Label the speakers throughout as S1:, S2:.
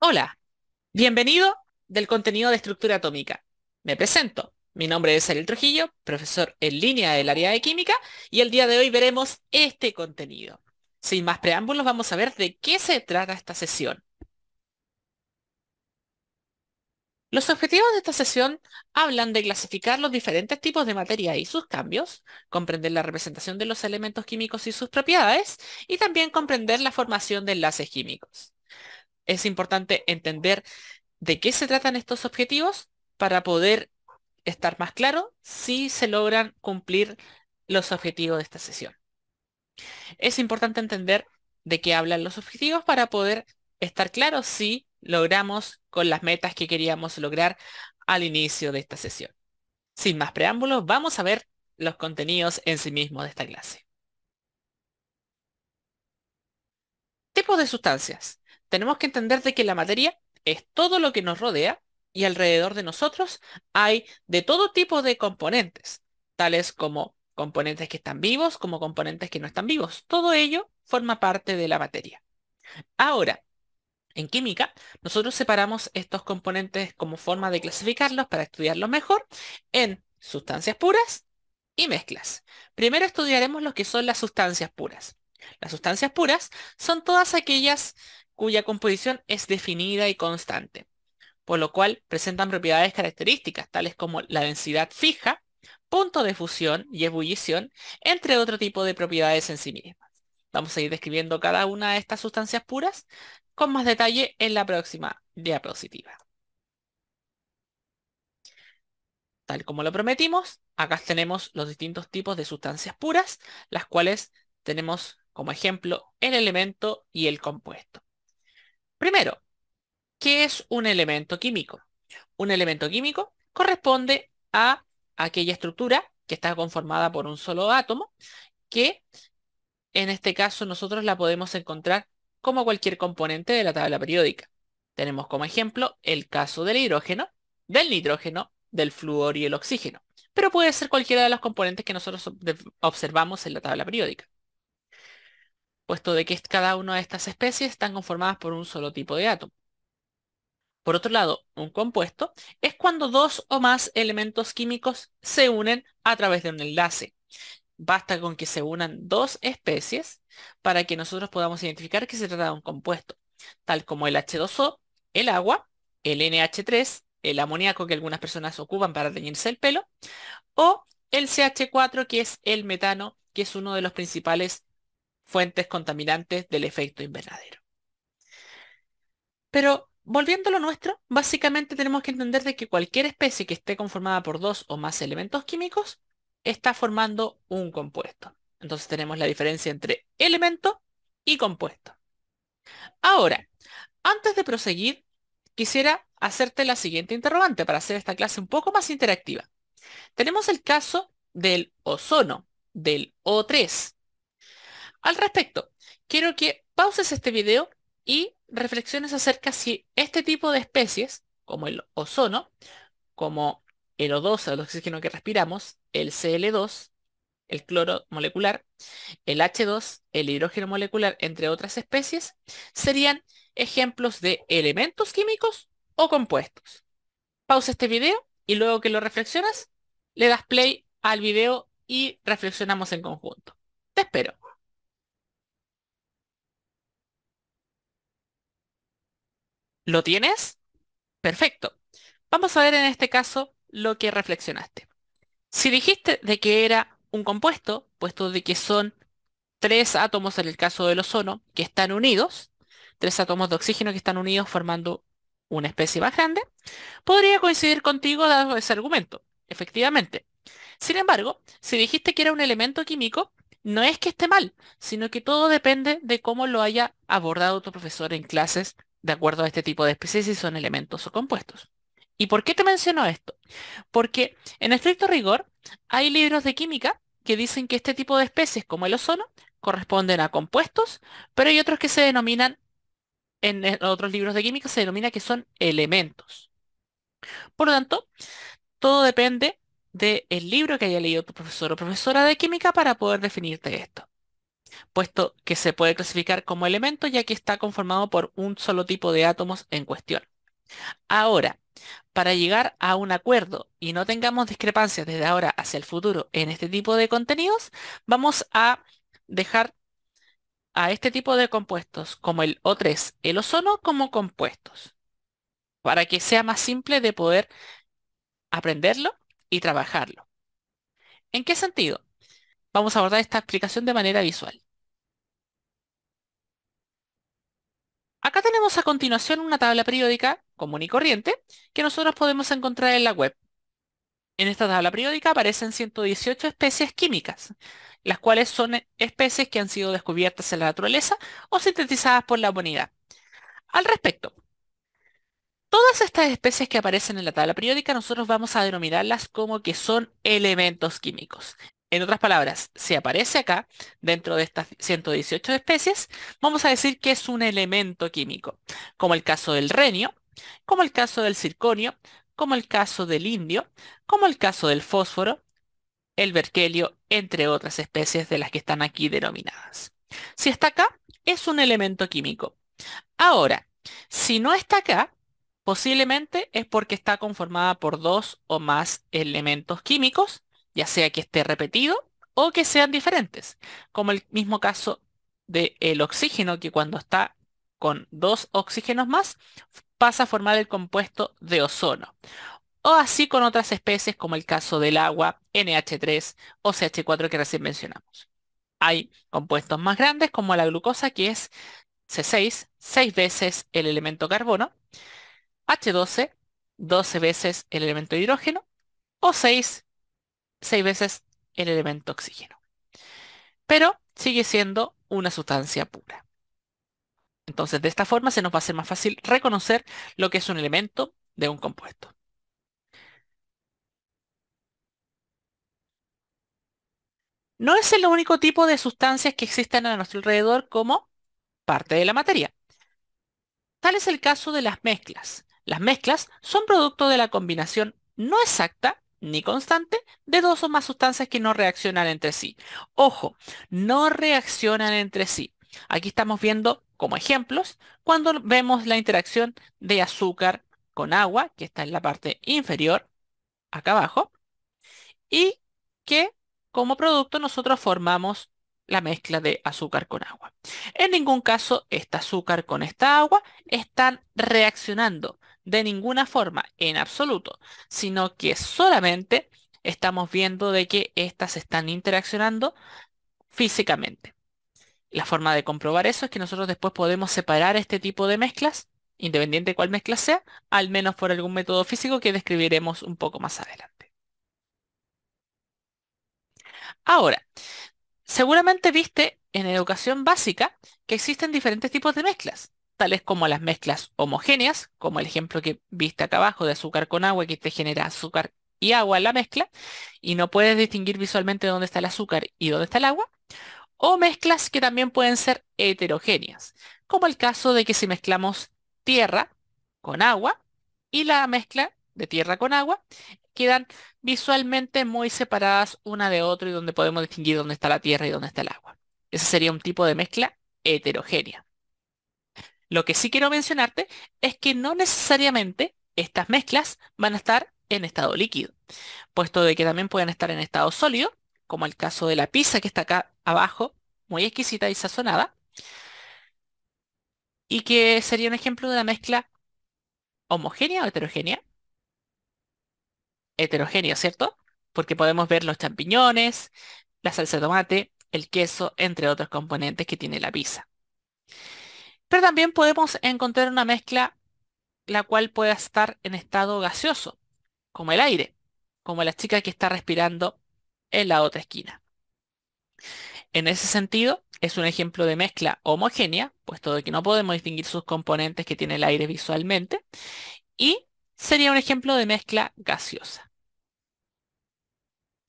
S1: Hola, bienvenido del contenido de estructura atómica. Me presento. Mi nombre es Ariel Trujillo, profesor en línea del área de química, y el día de hoy veremos este contenido. Sin más preámbulos, vamos a ver de qué se trata esta sesión. Los objetivos de esta sesión hablan de clasificar los diferentes tipos de materia y sus cambios, comprender la representación de los elementos químicos y sus propiedades, y también comprender la formación de enlaces químicos es importante entender de qué se tratan estos objetivos para poder estar más claro si se logran cumplir los objetivos de esta sesión. Es importante entender de qué hablan los objetivos para poder estar claro si logramos con las metas que queríamos lograr al inicio de esta sesión. Sin más preámbulos, vamos a ver los contenidos en sí mismos de esta clase. Tipos de sustancias tenemos que entender de que la materia es todo lo que nos rodea y alrededor de nosotros hay de todo tipo de componentes, tales como componentes que están vivos como componentes que no están vivos. Todo ello forma parte de la materia. Ahora, en química, nosotros separamos estos componentes como forma de clasificarlos para estudiarlos mejor en sustancias puras y mezclas. Primero estudiaremos lo que son las sustancias puras. Las sustancias puras son todas aquellas cuya composición es definida y constante, por lo cual presentan propiedades características tales como la densidad fija, punto de fusión y ebullición, entre otro tipo de propiedades en sí mismas. Vamos a ir describiendo cada una de estas sustancias puras con más detalle en la próxima diapositiva. Tal como lo prometimos, acá tenemos los distintos tipos de sustancias puras, las cuales tenemos como ejemplo el elemento y el compuesto. Primero, ¿qué es un elemento químico? Un elemento químico corresponde a aquella estructura que está conformada por un solo átomo, que en este caso nosotros la podemos encontrar como cualquier componente de la tabla periódica. Tenemos como ejemplo el caso del hidrógeno, del nitrógeno, del flúor y el oxígeno. Pero puede ser cualquiera de los componentes que nosotros observamos en la tabla periódica puesto de que cada una de estas especies están conformadas por un solo tipo de átomo. Por otro lado, un compuesto es cuando dos o más elementos químicos se unen a través de un enlace. Basta con que se unan dos especies para que nosotros podamos identificar que se trata de un compuesto, tal como el H2O, el agua, el NH3, el amoníaco que algunas personas ocupan para teñirse el pelo, o el CH4 que es el metano, que es uno de los principales fuentes contaminantes del efecto invernadero. Pero volviendo a lo nuestro, básicamente tenemos que entender de que cualquier especie que esté conformada por dos o más elementos químicos está formando un compuesto. Entonces tenemos la diferencia entre elemento y compuesto. Ahora, antes de proseguir, quisiera hacerte la siguiente interrogante para hacer esta clase un poco más interactiva. Tenemos el caso del ozono, del O3, al respecto, quiero que pauses este video y reflexiones acerca si este tipo de especies, como el ozono, como el O2, el oxígeno que respiramos, el CL2, el cloro molecular, el H2, el hidrógeno molecular, entre otras especies, serían ejemplos de elementos químicos o compuestos. Pausa este video y luego que lo reflexionas, le das play al video y reflexionamos en conjunto. Te espero. ¿Lo tienes? Perfecto. Vamos a ver en este caso lo que reflexionaste. Si dijiste de que era un compuesto, puesto de que son tres átomos en el caso del ozono que están unidos, tres átomos de oxígeno que están unidos formando una especie más grande, podría coincidir contigo dado ese argumento, efectivamente. Sin embargo, si dijiste que era un elemento químico, no es que esté mal, sino que todo depende de cómo lo haya abordado tu profesor en clases de acuerdo a este tipo de especies si son elementos o compuestos. ¿Y por qué te menciono esto? Porque en estricto rigor hay libros de química que dicen que este tipo de especies, como el ozono, corresponden a compuestos, pero hay otros que se denominan, en e, otros libros de química se denomina que son elementos. Por lo tanto, todo depende del libro que haya leído tu profesor o profesora de química para poder definirte esto puesto que se puede clasificar como elemento ya que está conformado por un solo tipo de átomos en cuestión. Ahora, para llegar a un acuerdo y no tengamos discrepancias desde ahora hacia el futuro en este tipo de contenidos, vamos a dejar a este tipo de compuestos como el O3, el ozono como compuestos, para que sea más simple de poder aprenderlo y trabajarlo. ¿En qué sentido? Vamos a abordar esta explicación de manera visual. Acá tenemos a continuación una tabla periódica común y corriente que nosotros podemos encontrar en la web. En esta tabla periódica aparecen 118 especies químicas, las cuales son especies que han sido descubiertas en la naturaleza o sintetizadas por la humanidad. Al respecto, todas estas especies que aparecen en la tabla periódica nosotros vamos a denominarlas como que son elementos químicos. En otras palabras, si aparece acá, dentro de estas 118 especies, vamos a decir que es un elemento químico, como el caso del renio, como el caso del circonio, como el caso del indio, como el caso del fósforo, el berkelio, entre otras especies de las que están aquí denominadas. Si está acá, es un elemento químico. Ahora, si no está acá, posiblemente es porque está conformada por dos o más elementos químicos ya sea que esté repetido o que sean diferentes, como el mismo caso del el oxígeno, que cuando está con dos oxígenos más, pasa a formar el compuesto de ozono. O así con otras especies como el caso del agua, NH3 o CH4 que recién mencionamos. Hay compuestos más grandes como la glucosa que es C6, 6 veces el elemento carbono, H12, 12 veces el elemento hidrógeno, O6, seis veces el elemento oxígeno. Pero sigue siendo una sustancia pura. Entonces, de esta forma se nos va a hacer más fácil reconocer lo que es un elemento de un compuesto. No es el único tipo de sustancias que existen a nuestro alrededor como parte de la materia. Tal es el caso de las mezclas. Las mezclas son producto de la combinación no exacta ni constante de dos o más sustancias que no reaccionan entre sí. Ojo, no reaccionan entre sí. Aquí estamos viendo como ejemplos cuando vemos la interacción de azúcar con agua, que está en la parte inferior, acá abajo, y que como producto nosotros formamos la mezcla de azúcar con agua. En ningún caso este azúcar con esta agua están reaccionando de ninguna forma, en absoluto, sino que solamente estamos viendo de que éstas están interaccionando físicamente. La forma de comprobar eso es que nosotros después podemos separar este tipo de mezclas, independiente de cuál mezcla sea, al menos por algún método físico que describiremos un poco más adelante. Ahora, seguramente viste en educación básica que existen diferentes tipos de mezclas tales como las mezclas homogéneas, como el ejemplo que viste acá abajo de azúcar con agua, que te genera azúcar y agua en la mezcla, y no puedes distinguir visualmente dónde está el azúcar y dónde está el agua, o mezclas que también pueden ser heterogéneas, como el caso de que si mezclamos tierra con agua y la mezcla de tierra con agua, quedan visualmente muy separadas una de otra y donde podemos distinguir dónde está la tierra y dónde está el agua. Ese sería un tipo de mezcla heterogénea. Lo que sí quiero mencionarte es que no necesariamente estas mezclas van a estar en estado líquido, puesto de que también pueden estar en estado sólido, como el caso de la pizza que está acá abajo, muy exquisita y sazonada, y que sería un ejemplo de una mezcla homogénea o heterogénea. Heterogénea, ¿cierto? Porque podemos ver los champiñones, la salsa de tomate, el queso, entre otros componentes que tiene la pizza. Pero también podemos encontrar una mezcla la cual pueda estar en estado gaseoso, como el aire, como la chica que está respirando en la otra esquina. En ese sentido, es un ejemplo de mezcla homogénea, puesto de que no podemos distinguir sus componentes que tiene el aire visualmente, y sería un ejemplo de mezcla gaseosa.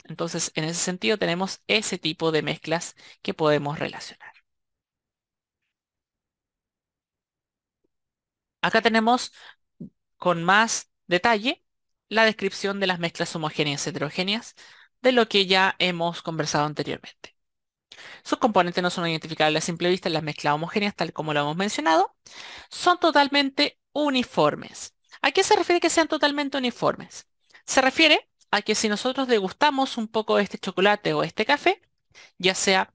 S1: Entonces, en ese sentido, tenemos ese tipo de mezclas que podemos relacionar. Acá tenemos con más detalle la descripción de las mezclas homogéneas y heterogéneas de lo que ya hemos conversado anteriormente. Sus componentes no son identificables a simple vista en las mezclas homogéneas, tal como lo hemos mencionado. Son totalmente uniformes. ¿A qué se refiere que sean totalmente uniformes? Se refiere a que si nosotros degustamos un poco de este chocolate o este café, ya sea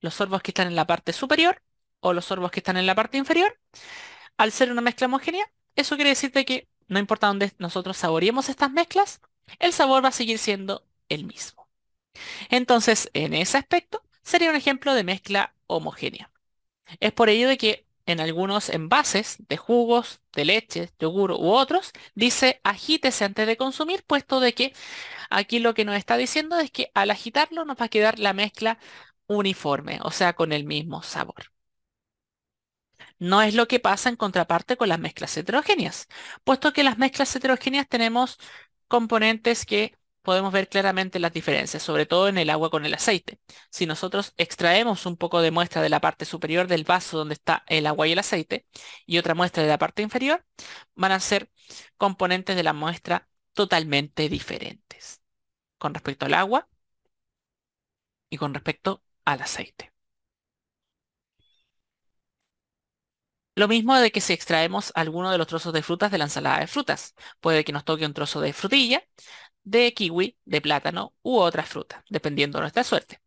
S1: los sorbos que están en la parte superior o los sorbos que están en la parte inferior, al ser una mezcla homogénea, eso quiere decirte que no importa dónde nosotros saboreemos estas mezclas, el sabor va a seguir siendo el mismo. Entonces, en ese aspecto, sería un ejemplo de mezcla homogénea. Es por ello de que en algunos envases de jugos, de leche, yogur u otros, dice agítese antes de consumir, puesto de que aquí lo que nos está diciendo es que al agitarlo nos va a quedar la mezcla uniforme, o sea, con el mismo sabor. No es lo que pasa en contraparte con las mezclas heterogéneas, puesto que las mezclas heterogéneas tenemos componentes que podemos ver claramente las diferencias, sobre todo en el agua con el aceite. Si nosotros extraemos un poco de muestra de la parte superior del vaso donde está el agua y el aceite y otra muestra de la parte inferior, van a ser componentes de la muestra totalmente diferentes con respecto al agua y con respecto al aceite. Lo mismo de que si extraemos alguno de los trozos de frutas de la ensalada de frutas. Puede que nos toque un trozo de frutilla, de kiwi, de plátano u otra fruta, dependiendo de nuestra suerte.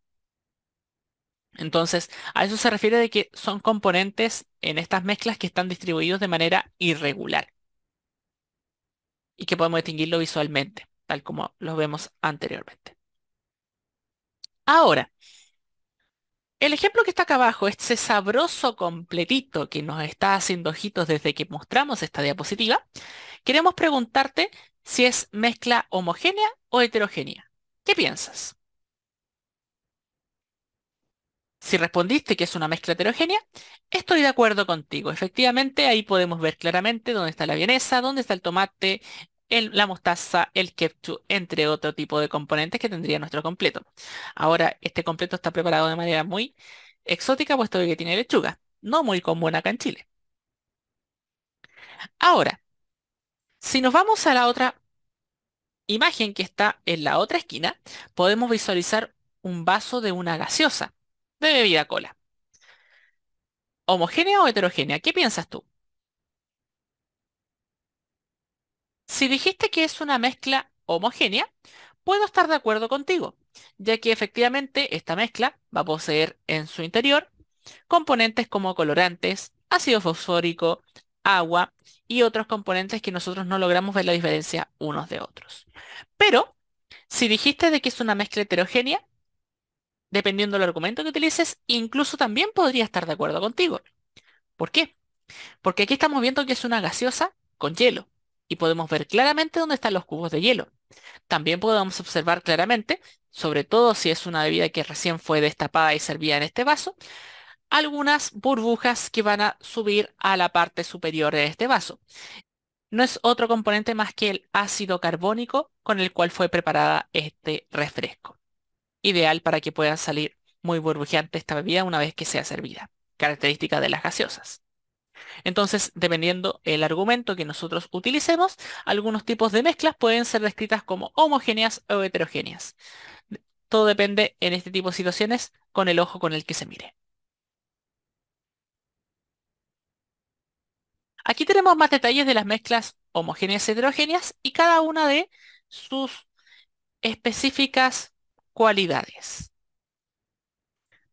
S1: Entonces, a eso se refiere de que son componentes en estas mezclas que están distribuidos de manera irregular y que podemos distinguirlo visualmente, tal como lo vemos anteriormente. Ahora, el ejemplo que está acá abajo, este sabroso completito que nos está haciendo ojitos desde que mostramos esta diapositiva, queremos preguntarte si es mezcla homogénea o heterogénea. ¿Qué piensas? Si respondiste que es una mezcla heterogénea, estoy de acuerdo contigo. Efectivamente, ahí podemos ver claramente dónde está la vienesa, dónde está el tomate, la mostaza, el ketchup, entre otro tipo de componentes que tendría nuestro completo. Ahora, este completo está preparado de manera muy exótica puesto que tiene lechuga, no muy común acá en Chile. Ahora, si nos vamos a la otra imagen que está en la otra esquina, podemos visualizar un vaso de una gaseosa, de bebida cola. ¿Homogénea o heterogénea? ¿Qué piensas tú? Si dijiste que es una mezcla homogénea, puedo estar de acuerdo contigo, ya que efectivamente esta mezcla va a poseer en su interior componentes como colorantes, ácido fosfórico, agua y otros componentes que nosotros no logramos ver la diferencia unos de otros. Pero, si dijiste de que es una mezcla heterogénea, dependiendo del argumento que utilices, incluso también podría estar de acuerdo contigo. ¿Por qué? Porque aquí estamos viendo que es una gaseosa con hielo y podemos ver claramente dónde están los cubos de hielo. También podemos observar claramente, sobre todo si es una bebida que recién fue destapada y servida en este vaso, algunas burbujas que van a subir a la parte superior de este vaso. No es otro componente más que el ácido carbónico con el cual fue preparada este refresco. Ideal para que pueda salir muy burbujeante esta bebida una vez que sea servida. Característica de las gaseosas. Entonces, dependiendo el argumento que nosotros utilicemos, algunos tipos de mezclas pueden ser descritas como homogéneas o heterogéneas. Todo depende en este tipo de situaciones con el ojo con el que se mire. Aquí tenemos más detalles de las mezclas homogéneas y heterogéneas y cada una de sus específicas cualidades.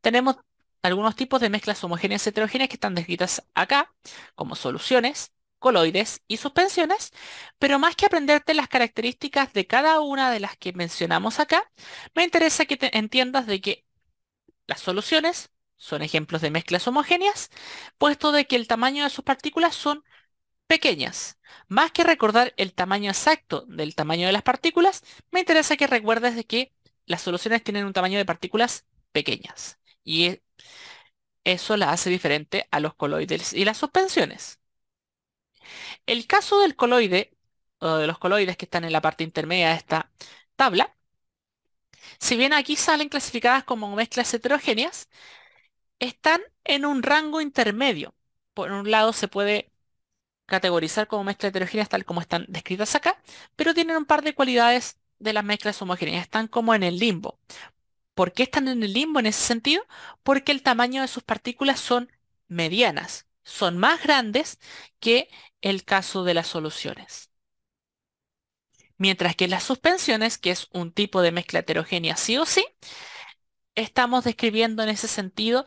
S1: Tenemos algunos tipos de mezclas homogéneas heterogéneas que están descritas acá, como soluciones, coloides y suspensiones, pero más que aprenderte las características de cada una de las que mencionamos acá, me interesa que te entiendas de que las soluciones son ejemplos de mezclas homogéneas, puesto de que el tamaño de sus partículas son pequeñas. Más que recordar el tamaño exacto del tamaño de las partículas, me interesa que recuerdes de que las soluciones tienen un tamaño de partículas pequeñas. Y e, eso la hace diferente a los coloides y las suspensiones. El caso del coloide, o de los coloides que están en la parte intermedia de esta tabla, si bien aquí salen clasificadas como mezclas heterogéneas, están en un rango intermedio. Por un lado se puede categorizar como mezclas heterogéneas tal como están descritas acá, pero tienen un par de cualidades de las mezclas homogéneas, están como en el limbo. ¿Por qué están en el limbo en ese sentido? Porque el tamaño de sus partículas son medianas, son más grandes que el caso de las soluciones. Mientras que las suspensiones, que es un tipo de mezcla heterogénea sí o sí, estamos describiendo en ese sentido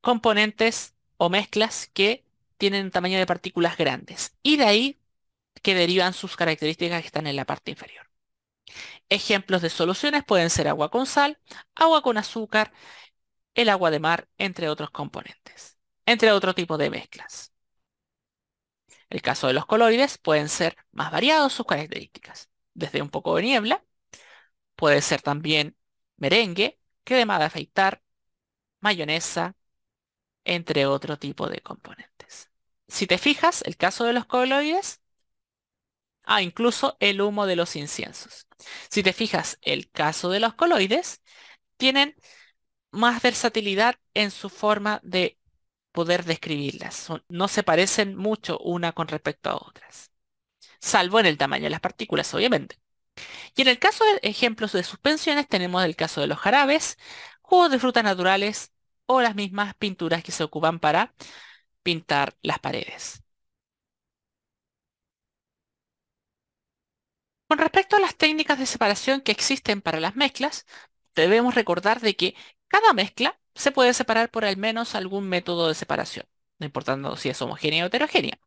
S1: componentes o mezclas que tienen tamaño de partículas grandes y de ahí que derivan sus características que están en la parte inferior. Ejemplos de soluciones pueden ser agua con sal, agua con azúcar, el agua de mar, entre otros componentes, entre otro tipo de mezclas. El caso de los coloides pueden ser más variados sus características, desde un poco de niebla, puede ser también merengue, crema de afeitar, mayonesa, entre otro tipo de componentes. Si te fijas, el caso de los coloides... Ah, incluso el humo de los inciensos. Si te fijas, el caso de los coloides tienen más versatilidad en su forma de poder describirlas. No se parecen mucho una con respecto a otras, salvo en el tamaño de las partículas, obviamente. Y en el caso de ejemplos de suspensiones tenemos el caso de los jarabes, jugos de frutas naturales o las mismas pinturas que se ocupan para pintar las paredes. Con respecto a las técnicas de separación que existen para las mezclas, debemos recordar de que cada mezcla se puede separar por al menos algún método de separación, no importando si es homogénea o heterogénea.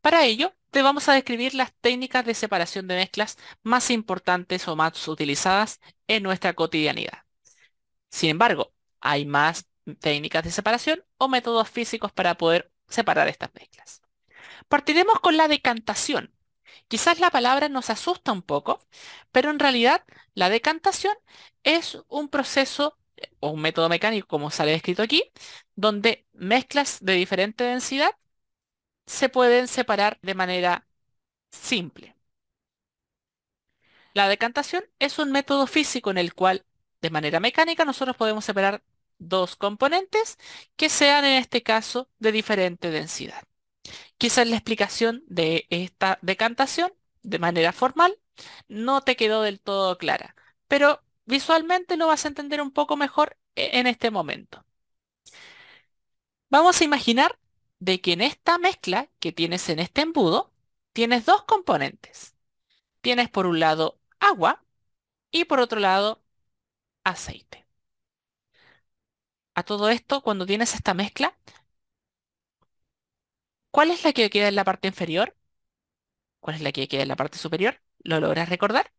S1: Para ello, te vamos a describir las técnicas de separación de mezclas más importantes o más utilizadas en nuestra cotidianidad. Sin embargo, hay más técnicas de separación o métodos físicos para poder separar estas mezclas. Partiremos con la decantación, Quizás la palabra nos asusta un poco, pero en realidad la decantación es un proceso o un método mecánico, como sale escrito aquí, donde mezclas de diferente densidad se pueden separar de manera simple. La decantación es un método físico en el cual, de manera mecánica, nosotros podemos separar dos componentes que sean, en este caso, de diferente densidad. Quizás la explicación de esta decantación de manera formal. No te quedó del todo clara, pero visualmente lo vas a entender un poco mejor e-, en este momento. Vamos a imaginar de que en esta mezcla que tienes en este embudo, tienes dos componentes. Tienes por un lado agua y por otro lado aceite. A todo esto, cuando tienes esta mezcla, ¿Cuál es la que queda en la parte inferior? ¿Cuál es la que queda en la parte superior? ¿Lo logras recordar?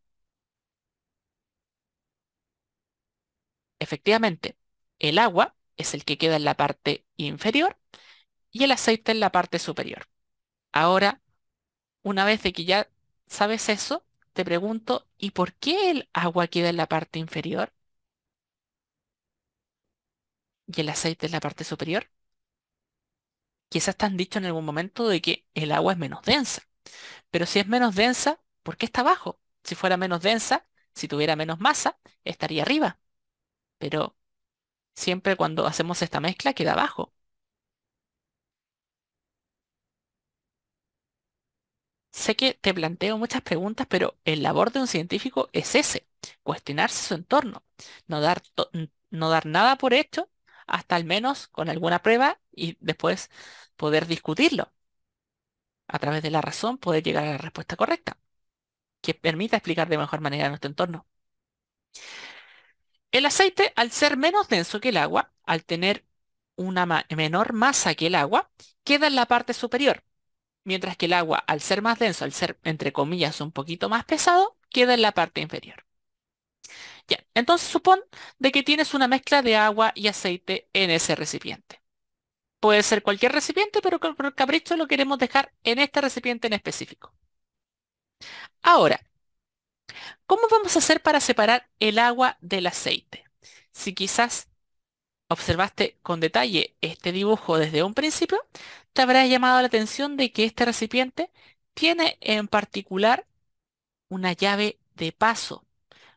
S1: Efectivamente, el agua es el que queda en la parte inferior y el aceite en la parte superior. Ahora, una vez de que ya sabes eso, te pregunto, ¿y por qué el agua queda en la parte inferior? ¿Y el aceite en la parte superior? quizás te han dicho en algún momento de que el agua es menos densa. Pero si es menos densa, ¿por qué está abajo? Si fuera menos densa, si tuviera menos masa, estaría arriba. Pero siempre cuando hacemos esta mezcla queda abajo. Sé que te planteo muchas preguntas, pero el labor de un científico es ese, cuestionarse su entorno, no dar, no dar nada por hecho hasta al menos con alguna prueba y después poder discutirlo. A través de la razón poder llegar a la respuesta correcta, que permita explicar de mejor manera nuestro entorno. El aceite, al ser menos denso que el agua, al tener una menor masa que el agua, queda en la parte superior, mientras que el agua, al ser más denso, al ser, entre comillas, un poquito más pesado, queda en la parte inferior entonces supón de que tienes una mezcla de agua y aceite en ese recipiente. Puede ser cualquier recipiente, pero por el capricho lo queremos dejar en este recipiente en específico. Ahora, ¿cómo vamos a hacer para separar el agua del aceite? Si quizás observaste con detalle este dibujo desde un principio, te habrá llamado la atención de que este recipiente tiene en particular una llave de paso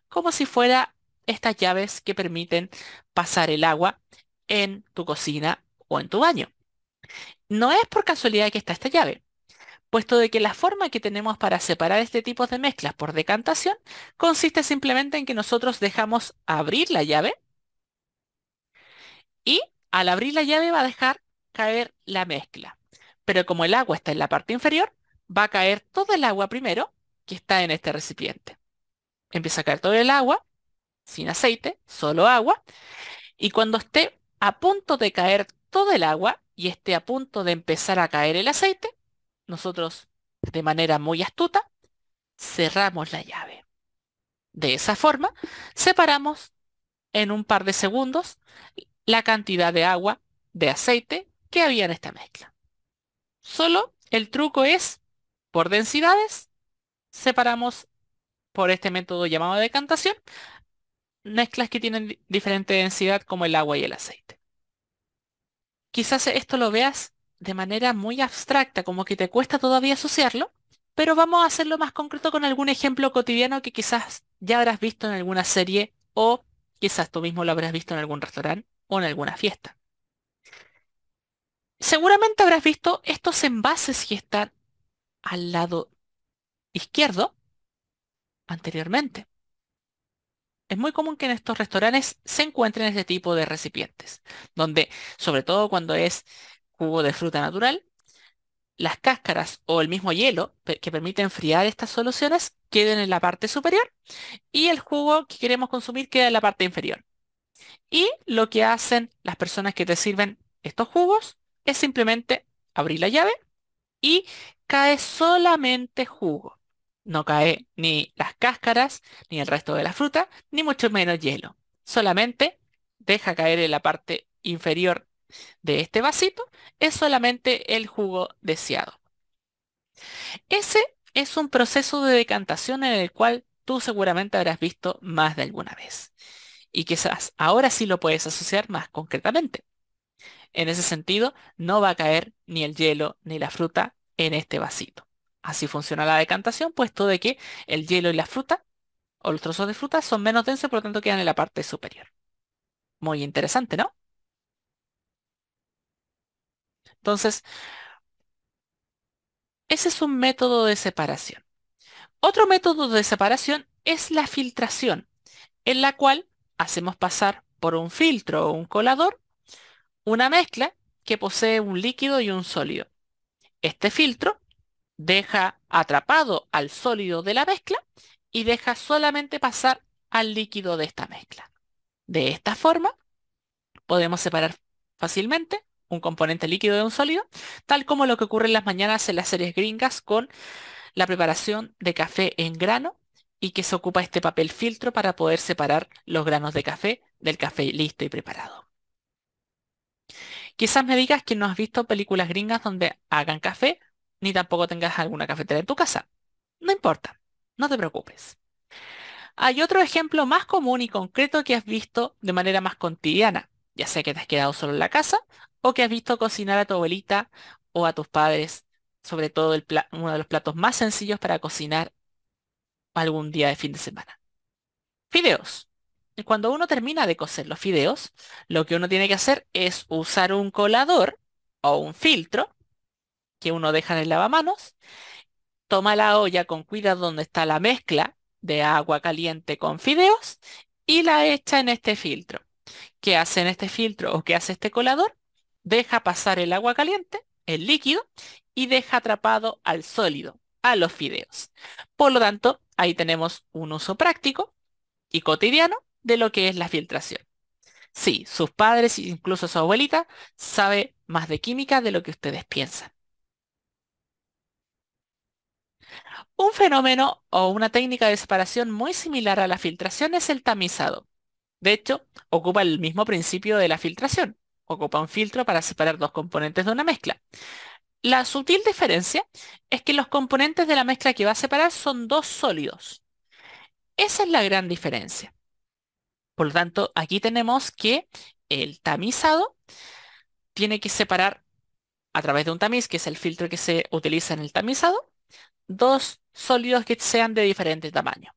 S1: como si fuera estas llaves que permiten pasar el agua en tu cocina o en tu baño. No es por casualidad que está esta llave, puesto de que la forma que tenemos para separar este tipo de mezclas por decantación consiste simplemente en que nosotros dejamos abrir la llave y al abrir la llave va a dejar caer la mezcla. Pero como el agua está en la parte inferior, va a caer todo el agua primero que está en este recipiente empieza a caer todo el agua, sin aceite, solo agua, y cuando esté a punto de caer todo el agua y esté a punto de empezar a caer el aceite, nosotros de manera muy astuta cerramos la llave. De esa forma, separamos en un par de segundos la cantidad de agua, de aceite que había en esta mezcla. Solo el truco es, por densidades, separamos por este método llamado decantación, mezclas que tienen diferente densidad como el agua y el aceite. Quizás esto lo veas de manera muy abstracta, como que te cuesta todavía asociarlo, pero vamos a hacerlo más concreto con algún ejemplo cotidiano que quizás ya habrás visto en alguna serie o quizás tú mismo lo habrás visto en algún restaurante o en alguna fiesta. Seguramente habrás visto estos envases si están al lado izquierdo anteriormente. Es muy común que en estos restaurantes se encuentren este tipo de recipientes, donde, sobre todo cuando es jugo de fruta natural, las cáscaras o el mismo hielo que permite enfriar estas soluciones queden en la parte superior y el jugo que queremos consumir queda en la parte inferior. Y lo que hacen las personas que te sirven estos jugos es simplemente abrir la llave y cae solamente jugo. No cae ni las cáscaras, ni el resto de la fruta, ni mucho menos hielo. Solamente deja caer en la parte inferior de este vasito, es solamente el jugo deseado. Ese es un proceso de decantación en el cual tú seguramente habrás visto más de alguna vez. Y quizás ahora sí lo puedes asociar más concretamente. En ese sentido, no va a caer ni el hielo ni la fruta en este vasito. Así funciona la decantación, puesto de que el hielo y la fruta, o los trozos de fruta, son menos densos, por lo tanto quedan en la parte superior. Muy interesante, ¿no? Entonces, ese es un método de separación. Otro método de separación es la filtración, en la cual hacemos pasar por un filtro o un colador una mezcla que posee un líquido y un sólido. Este filtro deja atrapado al sólido de la mezcla y deja solamente pasar al líquido de esta mezcla. De esta forma, podemos separar fácilmente un componente líquido de un sólido, tal como lo que ocurre en las mañanas en las series gringas con la preparación de café en grano y que se ocupa este papel filtro para poder separar los granos de café del café listo y preparado. Quizás me digas que no has visto películas gringas donde hagan café, ni tampoco tengas alguna cafetera en tu casa. No importa, no te preocupes. Hay otro ejemplo más común y concreto que has visto de manera más cotidiana, ya sea que te has quedado solo en la casa o que has visto cocinar a tu abuelita o a tus padres, sobre todo uno de los platos más sencillos para cocinar algún día de fin de semana. Fideos. Cuando uno termina de cocer los fideos, lo que uno tiene que hacer es usar un colador o un filtro que uno deja en el lavamanos, toma la olla con cuidado donde está la mezcla de agua caliente con fideos y la echa en este filtro. ¿Qué hace en este filtro o qué hace este colador? Deja pasar el agua caliente, el líquido, y deja atrapado al sólido, a los fideos. Por lo tanto, ahí tenemos un uso práctico y cotidiano de lo que es la filtración. Sí, sus padres, incluso su abuelita, sabe más de química de lo que ustedes piensan. Un fenómeno o una técnica de separación muy similar a la filtración es el tamizado. De hecho, ocupa el mismo principio de la filtración. Ocupa un filtro para separar dos componentes de una mezcla. La sutil diferencia es que los componentes de la mezcla que va a separar son dos sólidos. Esa es la gran diferencia. Por lo tanto, aquí tenemos que el tamizado tiene que separar a través de un tamiz, que es el filtro que se utiliza en el tamizado, dos sólidos que sean de diferente tamaño.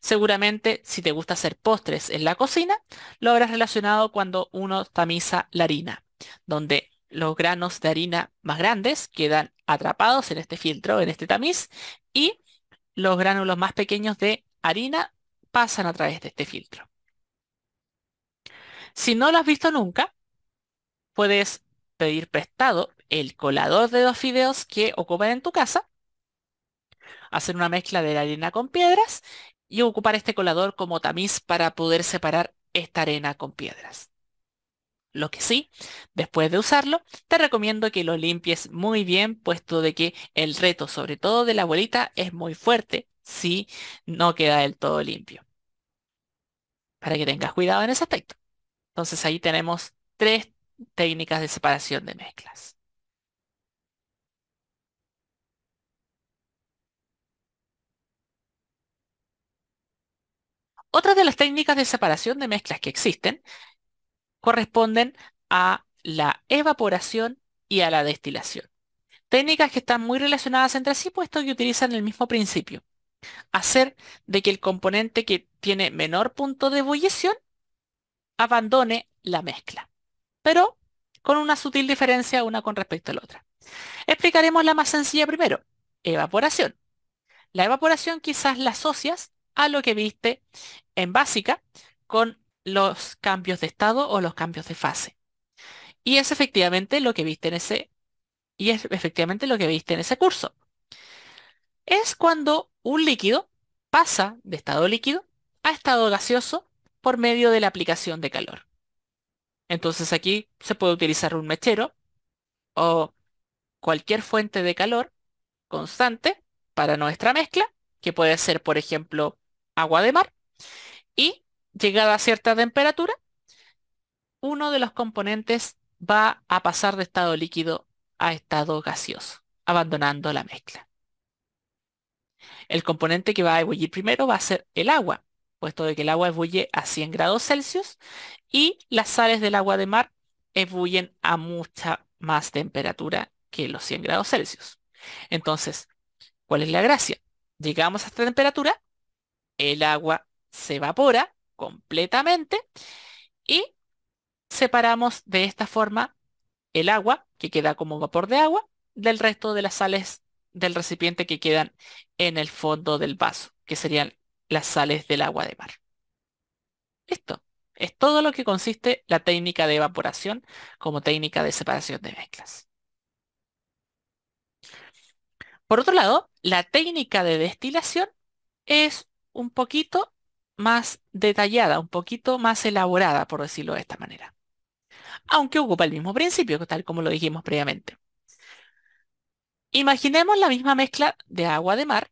S1: Seguramente, si te gusta hacer postres en la cocina, lo habrás relacionado cuando uno tamiza la harina, donde los granos de harina más grandes quedan atrapados en este filtro, en este tamiz, y los gránulos más pequeños de harina pasan a través de este filtro. Si no lo has visto nunca, puedes pedir prestado el colador de dos fideos que ocupan en tu casa hacer una mezcla de la arena con piedras y ocupar este colador como tamiz para poder separar esta arena con piedras. Lo que sí, después de usarlo, te recomiendo que lo limpies muy bien, puesto de que el reto, sobre todo de la abuelita, es muy fuerte si no queda del todo limpio. Para que tengas cuidado en ese aspecto. Entonces ahí tenemos tres técnicas de separación de mezclas. Otras de las técnicas de separación de mezclas que existen corresponden a la evaporación y a la destilación. Técnicas que están muy relacionadas entre sí, puesto que utilizan el mismo principio. Hacer de que el componente que tiene menor punto de ebullición abandone la mezcla, pero con una sutil diferencia una con respecto a la otra. Explicaremos la más sencilla primero, evaporación. La evaporación quizás la asocias a lo que viste en básica con los cambios de estado o los cambios de fase. Y es efectivamente lo que viste en ese y es efectivamente lo que viste en ese curso. Es cuando un líquido pasa de estado líquido a estado gaseoso por medio de la aplicación de calor. Entonces aquí se puede utilizar un mechero o cualquier fuente de calor constante para nuestra mezcla, que puede ser, por ejemplo, agua de mar y llegada a cierta temperatura, uno de los componentes va a pasar de estado líquido a estado gaseoso, abandonando la mezcla. El componente que va a ebullir primero va a ser el agua, puesto de que el agua ebulle a 100 grados Celsius y las sales del agua de mar ebullen a mucha más temperatura que los 100 grados Celsius. Entonces, ¿cuál es la gracia? Llegamos a esta temperatura, el agua se evapora completamente y separamos de esta forma el agua, que queda como vapor de agua, del resto de las sales del recipiente que quedan en el fondo del vaso, que serían las sales del agua de mar. Esto Es todo lo que consiste la técnica de evaporación como técnica de separación de mezclas. Por otro lado, la técnica de destilación es un poquito más detallada, un poquito más elaborada, por decirlo de esta manera. Aunque ocupa el mismo principio, tal como lo dijimos previamente. Imaginemos la misma mezcla de agua de mar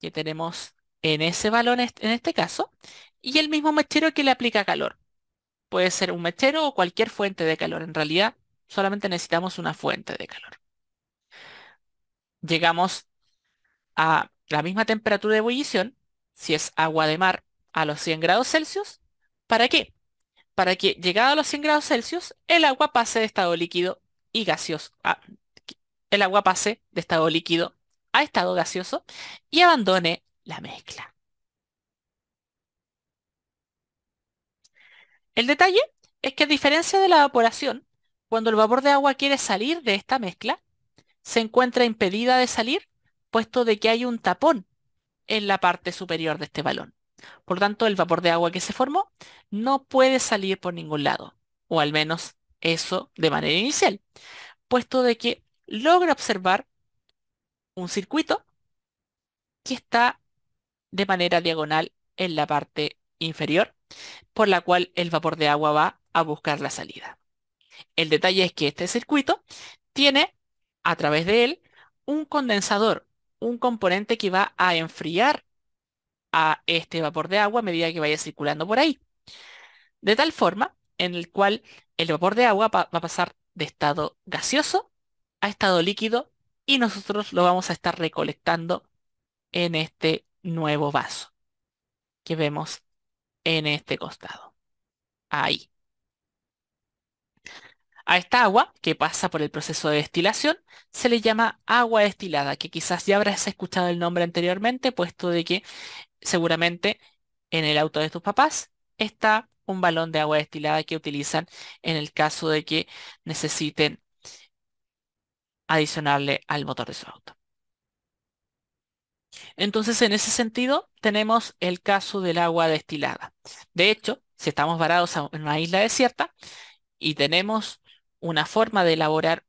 S1: que tenemos en ese balón, en este caso, y el mismo mechero que le aplica calor. Puede ser un mechero o cualquier fuente de calor. En realidad, solamente necesitamos una fuente de calor. Llegamos a la misma temperatura de ebullición, si es agua de mar, a los 100 grados Celsius. ¿Para qué? Para que llegado a los 100 grados Celsius, el agua pase de estado líquido y gaseoso. Ah, el agua pase de estado líquido a estado gaseoso y abandone la mezcla. El detalle es que a diferencia de la evaporación, cuando el vapor de agua quiere salir de esta mezcla, se encuentra impedida de salir, puesto de que hay un tapón en la parte superior de este balón. Por tanto, el vapor de agua que se formó no puede salir por ningún lado, o al menos eso de manera inicial, puesto de que logra observar un circuito que está de manera diagonal en la parte inferior, por la cual el vapor de agua va a buscar la salida. El detalle es que este circuito tiene, a través de él, un condensador un componente que va a enfriar a este vapor de agua a medida que vaya circulando por ahí. De tal forma en el cual el vapor de agua va a pasar de estado gaseoso a estado líquido y nosotros lo vamos a estar recolectando en este nuevo vaso que vemos en este costado. Ahí. A esta agua, que pasa por el proceso de destilación, se le llama agua destilada, que quizás ya habrás escuchado el nombre anteriormente, puesto de que seguramente en el auto de tus papás está un balón de agua destilada que utilizan en el caso de que necesiten adicionarle al motor de su auto. Entonces, en ese sentido, tenemos el caso del agua destilada. De hecho, si estamos varados en una isla desierta y tenemos una forma de elaborar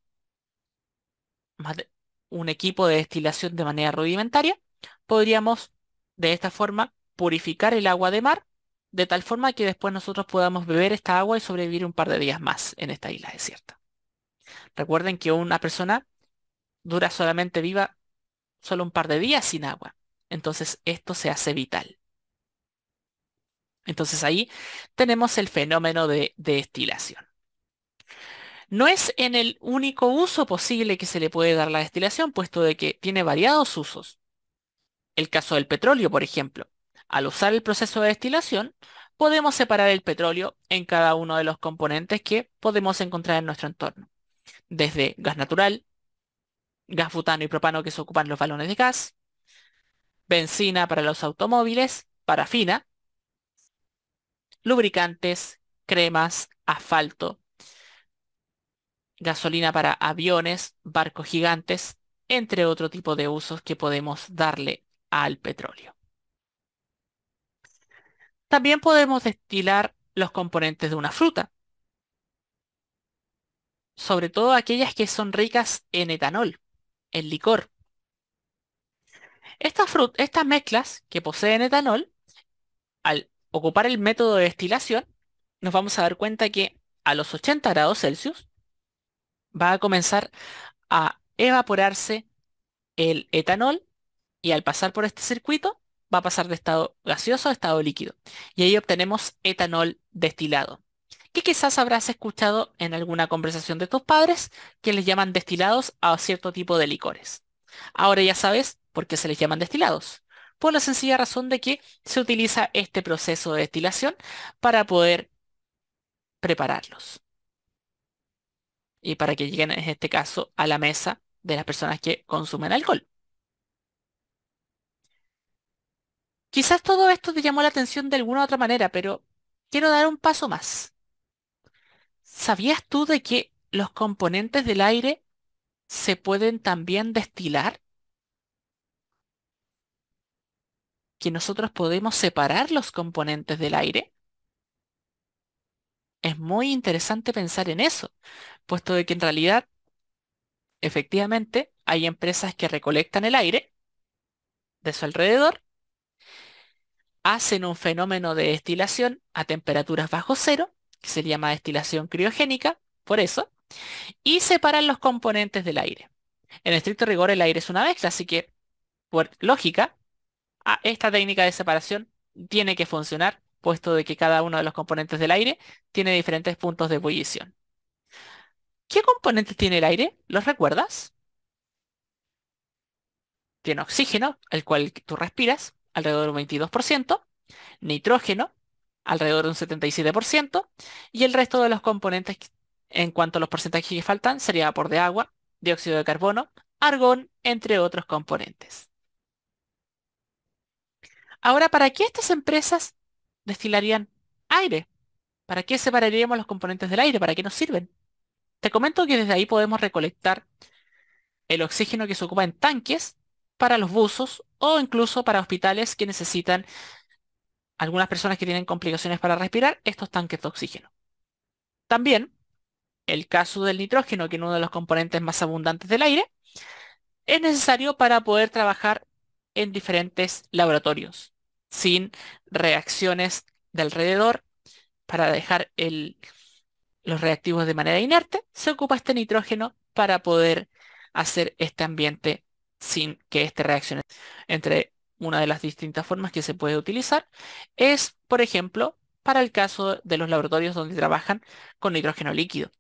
S1: un equipo de destilación de manera rudimentaria, podríamos de esta forma purificar el agua de mar de tal forma que después nosotros podamos beber esta agua y sobrevivir un par de días más en esta isla desierta. Recuerden que una persona dura solamente viva solo un par de días sin agua. Entonces esto se hace vital. Entonces ahí tenemos el fenómeno de, de destilación. No es en el único uso posible que se le puede dar la destilación, puesto de que tiene variados usos. El caso del petróleo, por ejemplo. Al usar el proceso de destilación, podemos separar el petróleo en cada uno de los componentes que podemos encontrar en nuestro entorno. Desde gas natural, gas butano y propano que se ocupan los balones de gas, benzina para los automóviles, parafina, lubricantes, cremas, asfalto, gasolina para aviones, barcos gigantes, entre otro tipo de usos que podemos darle al petróleo. También podemos destilar los componentes de una fruta, sobre todo aquellas que son ricas en etanol, en licor. Estas, estas mezclas que poseen etanol, al ocupar el método de destilación, nos vamos a dar cuenta que a los 80 grados Celsius va a comenzar a evaporarse el etanol y al pasar por este circuito va a pasar de estado gaseoso a estado líquido. Y ahí obtenemos etanol destilado, que quizás habrás escuchado en alguna conversación de tus padres que les llaman destilados a cierto tipo de licores. Ahora ya sabes por qué se les llaman destilados, por la sencilla razón de que se utiliza este proceso de destilación para poder prepararlos y para que lleguen en este caso a la mesa de las personas que consumen alcohol. Quizás todo esto te llamó la atención de alguna u otra manera, pero quiero dar un paso más. ¿Sabías tú de que los componentes del aire se pueden también destilar? ¿Que nosotros podemos separar los componentes del aire? es muy interesante pensar en eso, puesto de que en realidad, efectivamente, hay empresas que recolectan el aire de su alrededor, hacen un fenómeno de destilación a temperaturas bajo cero, que se llama destilación criogénica, por eso, y separan los componentes del aire. En estricto rigor, el aire es una mezcla, así que, por lógica, esta técnica de separación tiene que funcionar puesto de que cada uno de los componentes del aire tiene diferentes puntos de ebullición. ¿Qué componentes tiene el aire? ¿Los recuerdas? Tiene oxígeno, el cual tú respiras, alrededor de un 22%, nitrógeno, alrededor de un 77%, y el resto de los componentes en cuanto a los porcentajes que faltan sería vapor de agua, dióxido de carbono, argón, entre otros componentes. Ahora, ¿para qué estas empresas destilarían aire? ¿Para qué separaríamos los componentes del aire? ¿Para qué nos sirven? Te comento que desde ahí podemos recolectar el oxígeno que se ocupa en tanques para los buzos o incluso para hospitales que necesitan algunas personas que tienen complicaciones para respirar estos tanques de oxígeno. También el caso del nitrógeno, que es uno de los componentes más abundantes del aire, es necesario para poder trabajar en diferentes laboratorios sin reacciones de alrededor para dejar los reactivos de manera inerte, se ocupa este nitrógeno para poder hacer este ambiente sin que este reaccione. Entre una de las distintas formas que se puede utilizar es, por ejemplo, para el caso de los laboratorios donde trabajan con nitrógeno líquido.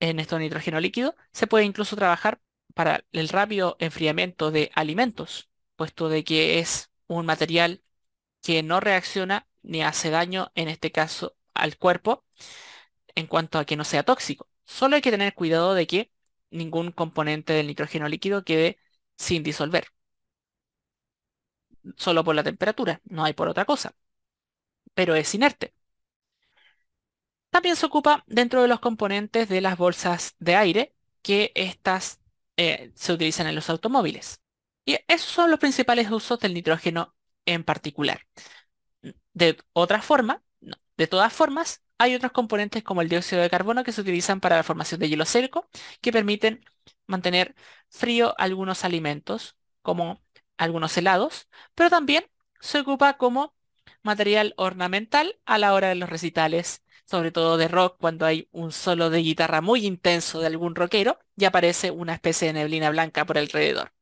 S1: En este nitrógeno líquido se puede incluso trabajar para el rápido enfriamiento de alimentos, puesto de que es un material que no reacciona ni hace daño, en este caso, al cuerpo en cuanto a que no sea tóxico. Solo hay que tener cuidado de que ningún componente del nitrógeno líquido quede sin disolver. Solo por la temperatura, no hay por otra cosa. Pero es inerte. También se ocupa dentro de los componentes de las bolsas de aire que estas eh, se utilizan en los automóviles. Y esos son los principales usos del nitrógeno en particular. De otra forma, de todas formas, hay otros componentes como el dióxido de carbono que se utilizan para la formación de hielo seco, que permiten mantener frío algunos alimentos, como algunos helados, pero también se ocupa como material ornamental a la hora de los recitales, sobre todo de rock, cuando hay un solo de guitarra muy intenso de algún rockero y aparece una especie de neblina blanca por alrededor.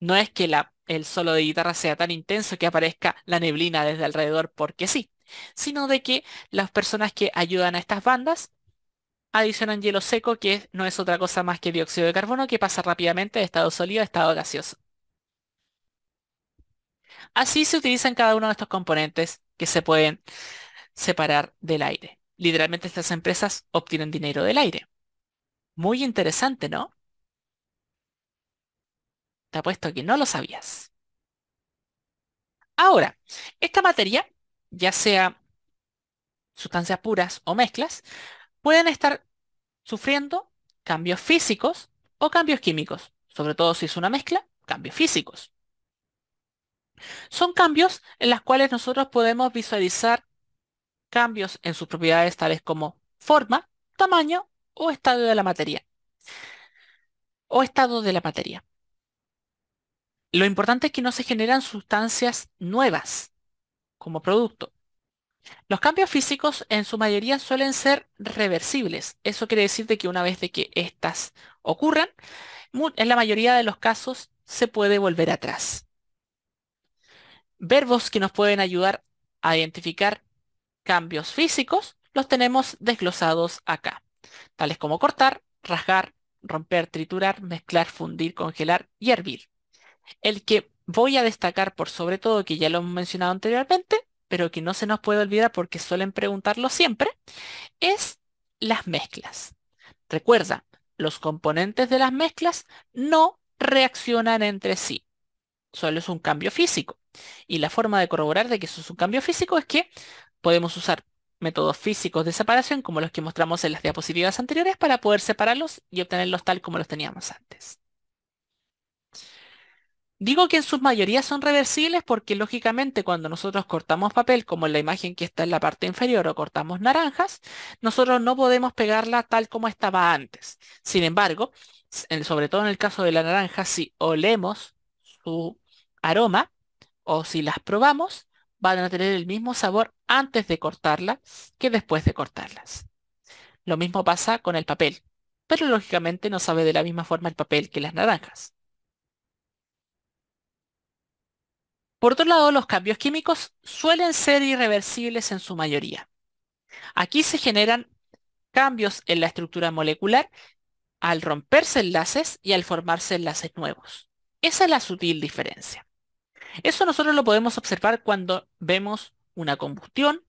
S1: No es que la el solo de guitarra sea tan intenso que aparezca la neblina desde alrededor porque sí, sino de que las personas que ayudan a estas bandas adicionan hielo seco, que no es otra cosa más que dióxido de carbono que pasa rápidamente de estado sólido a estado gaseoso. Así se utilizan cada uno de estos componentes que se pueden separar del aire. Literalmente estas empresas obtienen dinero del aire. Muy interesante, ¿no? Te apuesto que no lo sabías. Ahora, esta materia, ya sea sustancias puras o mezclas, pueden estar sufriendo cambios físicos o cambios químicos, sobre todo si es una mezcla, cambios físicos. Son cambios en los cuales nosotros podemos visualizar cambios en sus propiedades tales como forma, tamaño o estado de la materia. O estado de la materia. Lo importante es que no se generan sustancias nuevas como producto. Los cambios físicos en su mayoría suelen ser reversibles. Eso quiere decir que una vez de que estas ocurran, en la mayoría de los casos se puede volver atrás. Verbos que nos pueden ayudar a identificar cambios físicos los tenemos desglosados acá, tales como cortar, rasgar, romper, triturar, mezclar, fundir, congelar y hervir. El que voy a destacar por sobre todo, que ya lo hemos mencionado anteriormente, pero que no se nos puede olvidar porque suelen preguntarlo siempre, es las mezclas. Recuerda, los componentes de las mezclas no reaccionan entre sí. Solo es un cambio físico. Y la forma de corroborar de que eso es un cambio físico es que podemos usar métodos físicos de separación como los que mostramos en las diapositivas anteriores para poder separarlos y obtenerlos tal como los teníamos antes. Digo que en su mayoría son reversibles porque lógicamente cuando nosotros cortamos papel, como en la imagen que está en la parte inferior, o cortamos naranjas, nosotros no podemos pegarla tal como estaba antes. Sin embargo, sobre todo en el caso de la naranja, si olemos su aroma o si las probamos, van a tener el mismo sabor antes de cortarla que después de cortarlas. Lo mismo pasa con el papel, pero lógicamente no sabe de la misma forma el papel que las naranjas. Por otro lado, los cambios químicos suelen ser irreversibles en su mayoría. Aquí se generan cambios en la estructura molecular al romperse enlaces y al formarse enlaces nuevos. Esa es la sutil diferencia. Eso nosotros lo podemos observar cuando vemos una combustión,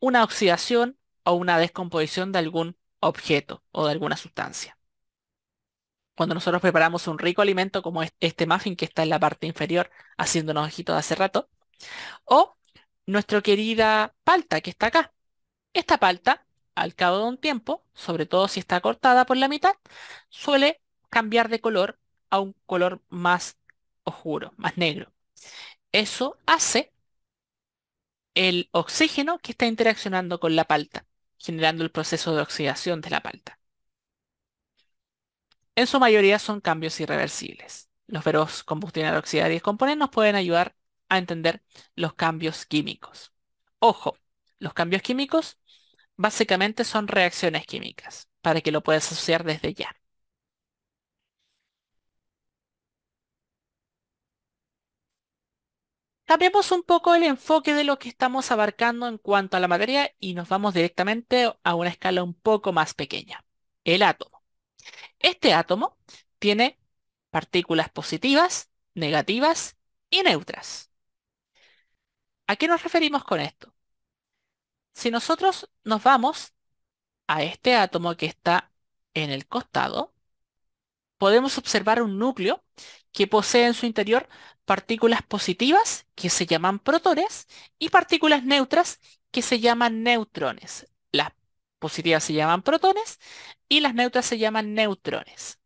S1: una oxidación o una descomposición de algún objeto o de alguna sustancia cuando nosotros preparamos un rico alimento como este muffin que está en la parte inferior haciéndonos ojitos de hace rato, o nuestra querida palta que está acá. Esta palta, al cabo de un tiempo, sobre todo si está cortada por la mitad, suele cambiar de color a un color más oscuro, más negro. Eso hace el oxígeno que está interaccionando con la palta, generando el proceso de oxidación de la palta. En su mayoría son cambios irreversibles. Los de la oxidar y descomponer nos pueden ayudar a entender los cambios químicos. Ojo, los cambios químicos básicamente son reacciones químicas, para que lo puedas asociar desde ya. Cambiamos un poco el enfoque de lo que estamos abarcando en cuanto a la materia y nos vamos directamente a una escala un poco más pequeña, el átomo. Este átomo tiene partículas positivas, negativas y neutras. ¿A qué nos referimos con esto? Si nosotros nos vamos a este átomo que está en el costado, podemos observar un núcleo que posee en su interior partículas positivas, que se llaman protones, y partículas neutras, que se llaman neutrones positivas se llaman protones y las neutras se llaman neutrones.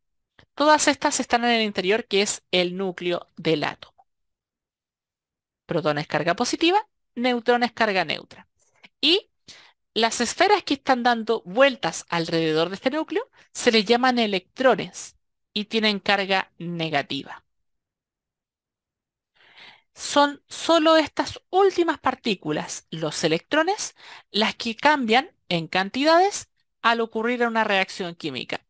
S1: Todas estas están en el interior que es el núcleo del átomo. Protones carga positiva, neutrones carga neutra. Y las esferas que están dando vueltas alrededor de este núcleo se les llaman electrones y tienen carga negativa. Son solo estas últimas partículas, los electrones, las que cambian en cantidades al ocurrir una reacción química.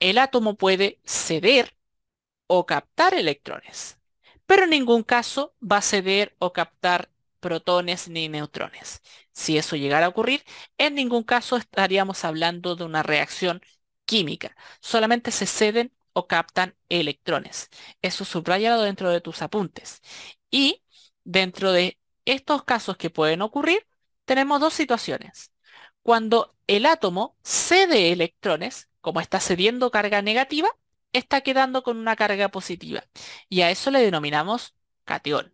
S1: El átomo puede ceder o captar electrones, pero en ningún caso va a ceder o captar protones ni neutrones. Si eso llegara a ocurrir, en ningún caso estaríamos hablando de una reacción química. Solamente se ceden o captan electrones. Eso subrayado dentro de tus apuntes. Y dentro de estos casos que pueden ocurrir, tenemos dos situaciones. Cuando el átomo cede electrones, como está cediendo carga negativa, está quedando con una carga positiva. Y a eso le denominamos cation.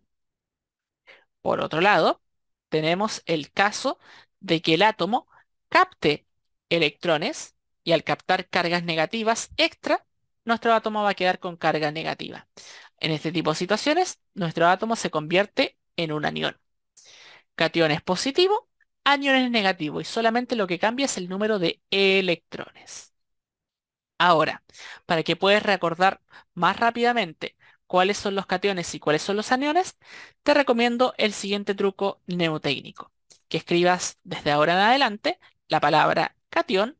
S1: Por otro lado, tenemos el caso de que el átomo capte electrones y al captar cargas negativas extra, nuestro átomo va a quedar con carga negativa. En este tipo de situaciones, nuestro átomo se convierte en un anión. Cation es positivo, anión es negativo y solamente lo que cambia es el número de electrones. Ahora, para que puedas recordar más rápidamente cuáles son los cationes y cuáles son los aniones, te recomiendo el siguiente truco neotécnico que escribas desde ahora en adelante la palabra cation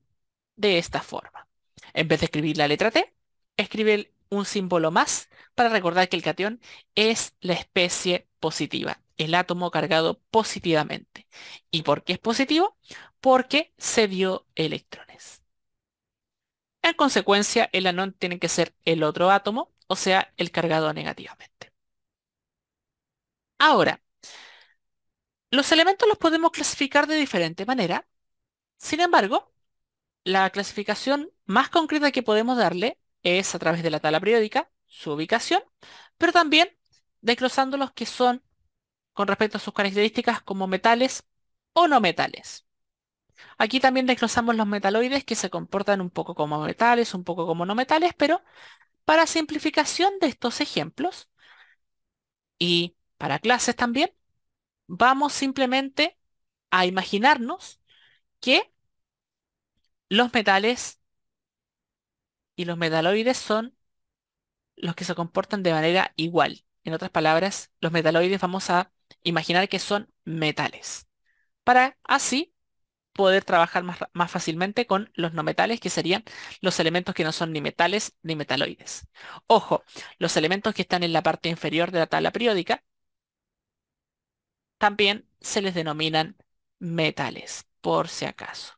S1: de esta forma. En vez de escribir la letra T, escribe un símbolo más para recordar que el cation es la especie positiva el átomo cargado positivamente. ¿Y por qué es positivo? Porque se dio electrones. En consecuencia, el anón tiene que ser el otro átomo, o sea, el cargado negativamente. Ahora, los elementos los podemos clasificar de diferente manera. Sin embargo, la clasificación más concreta que podemos darle es a través de la tabla periódica, su ubicación, pero también desglosando los que son con respecto a sus características como metales o no metales. Aquí también desglosamos los metaloides que se comportan un poco como metales, un poco como no metales, pero para simplificación de estos ejemplos y para clases también, vamos simplemente a imaginarnos que los metales y los metaloides son los que se comportan de manera igual. En otras palabras, los metaloides vamos a imaginar que son metales, para así poder trabajar más, fácilmente con los no metales, que serían los elementos que no son ni metales ni metaloides. Ojo, los elementos que están en la parte inferior de la tabla periódica también se les denominan metales, por si acaso.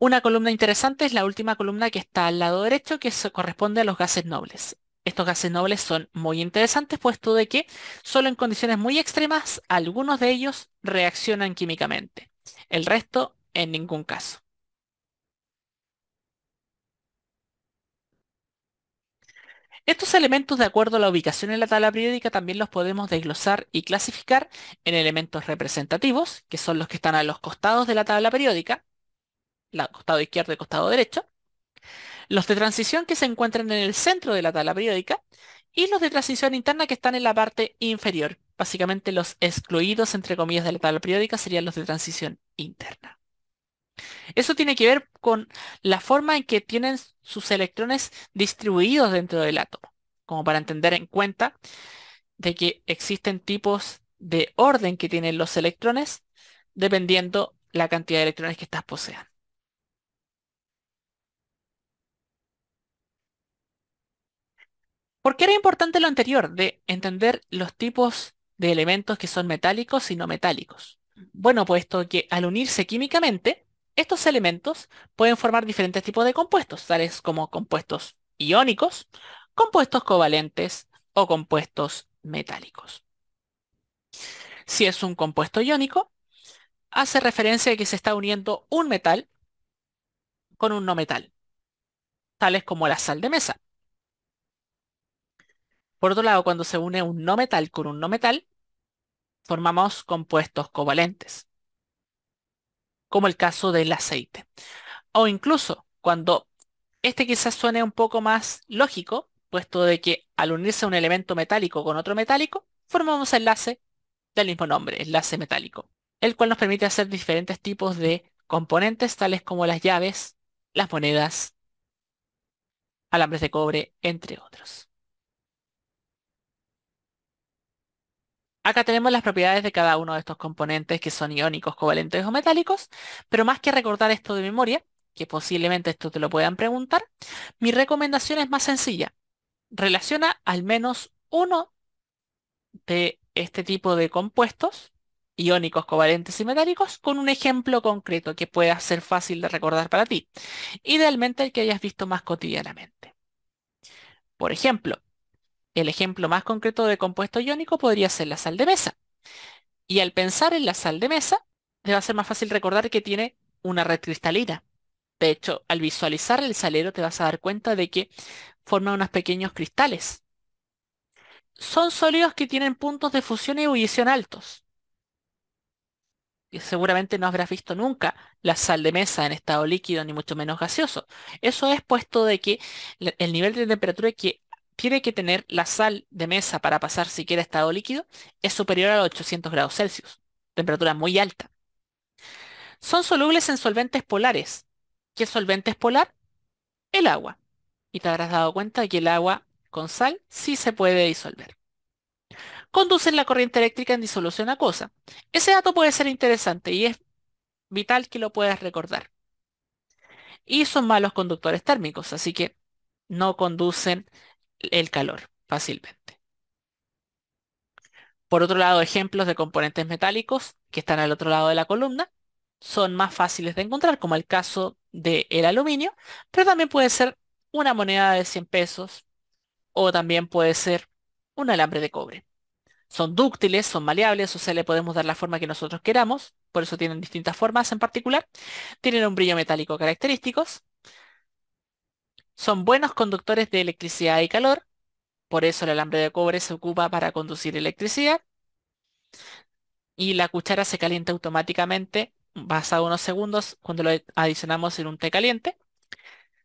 S1: Una columna interesante es la última columna que está al lado derecho, que se corresponde a los gases nobles. Estos gases nobles son muy interesantes puesto de que solo en condiciones muy extremas algunos de ellos reaccionan químicamente. El resto en ningún caso. Estos elementos, de acuerdo a la ubicación en la tabla periódica, también los podemos desglosar y clasificar en elementos representativos, que son los que están a los costados de la tabla periódica, la, costado izquierdo y costado derecho, los de transición que se encuentran en el centro de la tabla periódica y los de transición interna que están en la parte inferior. Básicamente los excluidos, entre comillas, de la tabla periódica serían los de transición interna. Eso tiene que ver con la forma en que tienen sus electrones distribuidos dentro del átomo, como para entender en cuenta de que existen tipos de orden que tienen los electrones dependiendo la cantidad de electrones que estás poseando. ¿Por qué era importante lo anterior de entender los tipos de elementos que son metálicos y no metálicos? Bueno, puesto que al unirse químicamente, estos elementos pueden formar diferentes tipos de compuestos, tales como compuestos iónicos, compuestos covalentes o compuestos metálicos. Si es un compuesto iónico, hace referencia a que se está uniendo un metal con un no metal, tales como la sal de mesa. Por otro lado, cuando se une un no metal con un no metal, formamos compuestos covalentes, como el caso del aceite. O incluso cuando este quizás suene un poco más lógico, puesto de que al unirse un elemento metálico con otro metálico, formamos enlace del mismo nombre, enlace metálico, el cual nos permite hacer diferentes tipos de componentes tales como las llaves, las monedas, alambres de cobre, entre otros. Acá tenemos las propiedades de cada uno de estos componentes que son iónicos, covalentes o metálicos, pero más que recordar esto de memoria, que posiblemente esto te lo puedan preguntar, mi recomendación es más sencilla. Relaciona al menos uno de este tipo de compuestos, iónicos, covalentes y metálicos, con un ejemplo concreto que pueda ser fácil de recordar para ti. Idealmente el que hayas visto más cotidianamente. Por ejemplo, el ejemplo más concreto de compuesto iónico podría ser la sal de mesa. Y al pensar en la sal de mesa, te va a ser más fácil recordar que tiene una red cristalina. De hecho, al visualizar el salero te vas a dar cuenta de que forma unos pequeños cristales. Son sólidos que tienen puntos de fusión y ebullición altos. seguramente no habrás visto nunca la sal de mesa en estado líquido, ni mucho menos gaseoso. Eso es puesto de que el nivel de temperatura que tiene que tener la sal de mesa para pasar siquiera estado líquido es superior a los 800 grados Celsius, temperatura muy alta. Son solubles en solventes polares. ¿Qué solvente es polar? El agua. Y te habrás dado cuenta de que el agua con sal sí se puede disolver. Conducen la corriente eléctrica en disolución acuosa. Ese dato puede ser interesante y es vital que lo puedas recordar. Y son malos conductores térmicos, así que no conducen el calor fácilmente. Por otro lado, ejemplos de componentes metálicos que están al otro lado de la columna son más fáciles de encontrar, como el caso del aluminio, pero también puede ser una moneda de 100 pesos o también puede ser un alambre de cobre. Son dúctiles, son maleables, o sea, le podemos dar la forma que nosotros queramos, por eso tienen distintas formas en particular. Tienen un brillo metálico característicos son buenos conductores de electricidad y calor, por eso el alambre de cobre se ocupa para conducir electricidad. Y la cuchara se calienta automáticamente basado unos segundos cuando lo adicionamos en un té caliente.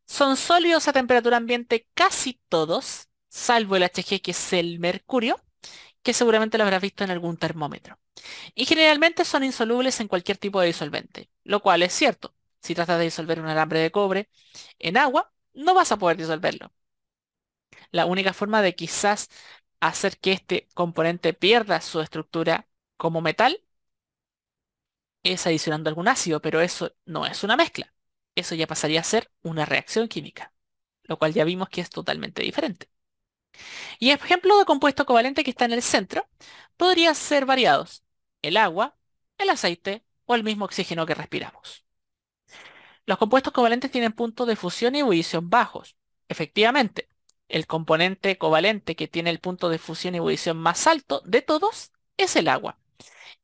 S1: Son sólidos a temperatura ambiente casi todos, salvo el HG que es el mercurio, que seguramente lo habrás visto en algún termómetro. Y generalmente son insolubles en cualquier tipo de disolvente, lo cual es cierto. Si tratas de disolver un alambre de cobre en agua, no vas a poder disolverlo. La única forma de quizás hacer que este componente pierda su estructura como metal es adicionando algún ácido, pero eso no es una mezcla. Eso ya pasaría a ser una reacción química, lo cual ya vimos que es totalmente diferente. Y ejemplo de compuesto covalente que está en el centro podría ser variados. El agua, el aceite o el mismo oxígeno que respiramos. Los compuestos covalentes tienen puntos de fusión y ebullición bajos. Efectivamente, el componente covalente que tiene el punto de fusión y ebullición más alto de todos es el agua.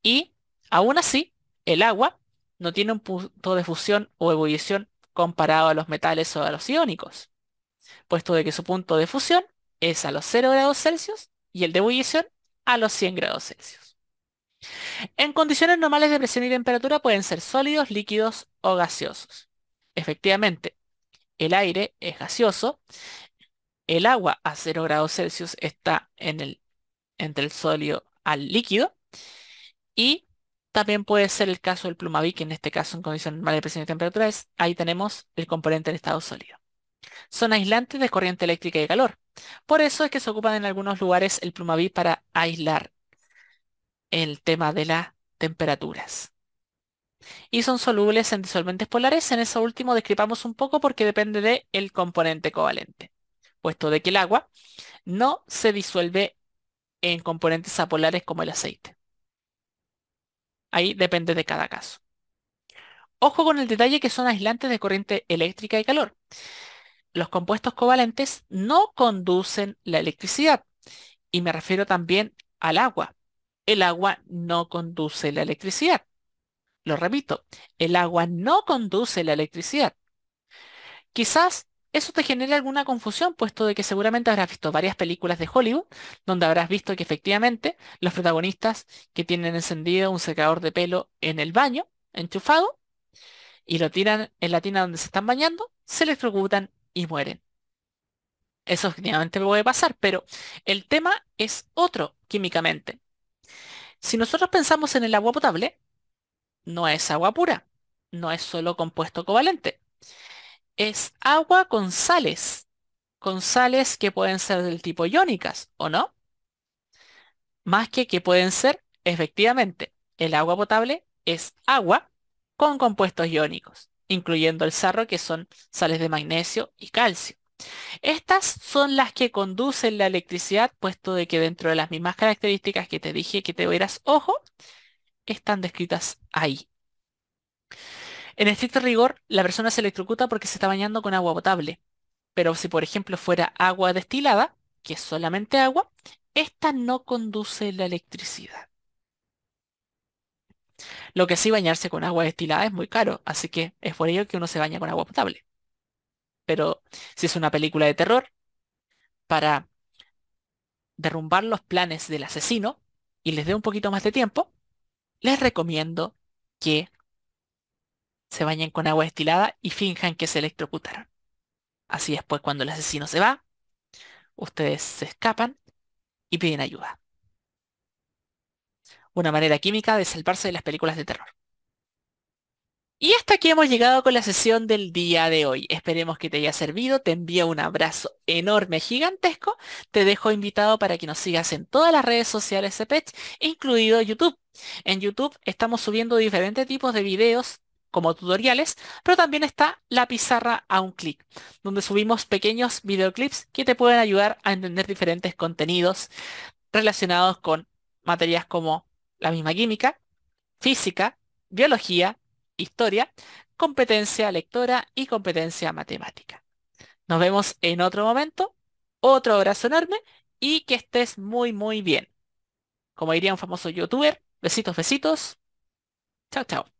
S1: Y aún así, el agua no tiene un punto de fusión o ebullición comparado a los metales o a los iónicos, puesto de que su punto de fusión es a los 0 grados Celsius y el de ebullición a los 100 grados Celsius. En condiciones normales de presión y temperatura pueden ser sólidos, líquidos o gaseosos. Efectivamente, el aire es gaseoso, el agua a 0 grados Celsius está en el, entre el sólido al líquido y también puede ser el caso del plumaví, que en este caso en condiciones normales de presión y temperatura es, ahí tenemos el componente en estado sólido. Son aislantes de corriente eléctrica y calor. Por eso es que se ocupan en algunos lugares el plumaví para aislar el tema de las temperaturas y son solubles en disolventes polares. En eso último describamos un poco porque depende del componente covalente, puesto de que el agua no se disuelve en componentes apolares como el aceite. Ahí depende de cada caso. Ojo con el detalle que son aislantes de corriente eléctrica y calor. Los compuestos covalentes no conducen la electricidad y me refiero también al agua. El agua no conduce la electricidad lo repito, el agua no conduce la electricidad. Quizás eso te genere alguna confusión, puesto de que seguramente habrás visto varias películas de Hollywood, donde habrás visto que efectivamente los protagonistas que tienen encendido un secador de pelo en el baño, enchufado, y lo tiran en la tina donde se están bañando, se electrocutan y mueren. Eso efectivamente puede pasar, pero el tema es otro químicamente. Si nosotros pensamos en el agua potable, no es agua pura, no es solo compuesto covalente. Es agua con sales, con sales que pueden ser del tipo iónicas, ¿o no? Más que que pueden ser, efectivamente, el agua potable es agua con compuestos iónicos, incluyendo el sarro, que son sales de magnesio y calcio. Estas son las que conducen la electricidad, puesto de que dentro de las mismas características que te dije que te vieras ojo, están descritas ahí. En estricto rigor, la persona se electrocuta porque se está bañando con agua potable. Pero si, por ejemplo, fuera agua destilada, que es solamente agua, esta no conduce la electricidad. Lo que sí bañarse con agua destilada es muy caro, así que es por ello que uno se baña con agua potable. Pero si es una película de terror, para derrumbar los planes del asesino y les dé un poquito más de tiempo, les recomiendo que se bañen con agua destilada y finjan que se electrocutaron. Así después cuando el asesino se va, ustedes se escapan y piden ayuda. Una manera química de salvarse de las películas de terror. Y hasta aquí hemos llegado con la sesión del día de hoy. Esperemos que te haya servido. Te envío un abrazo enorme, gigantesco. Te dejo invitado para que nos sigas en todas las redes sociales de incluido YouTube. En YouTube estamos subiendo diferentes tipos de videos como tutoriales, pero también está la pizarra a un clic, donde subimos pequeños videoclips que te pueden ayudar a entender diferentes contenidos relacionados con materias como la misma química, física, biología, historia, competencia lectora y competencia matemática. Nos vemos en otro momento, otro abrazo enorme y que estés muy muy bien. Como diría un famoso youtuber, Besitos, besitos. Chao, chao.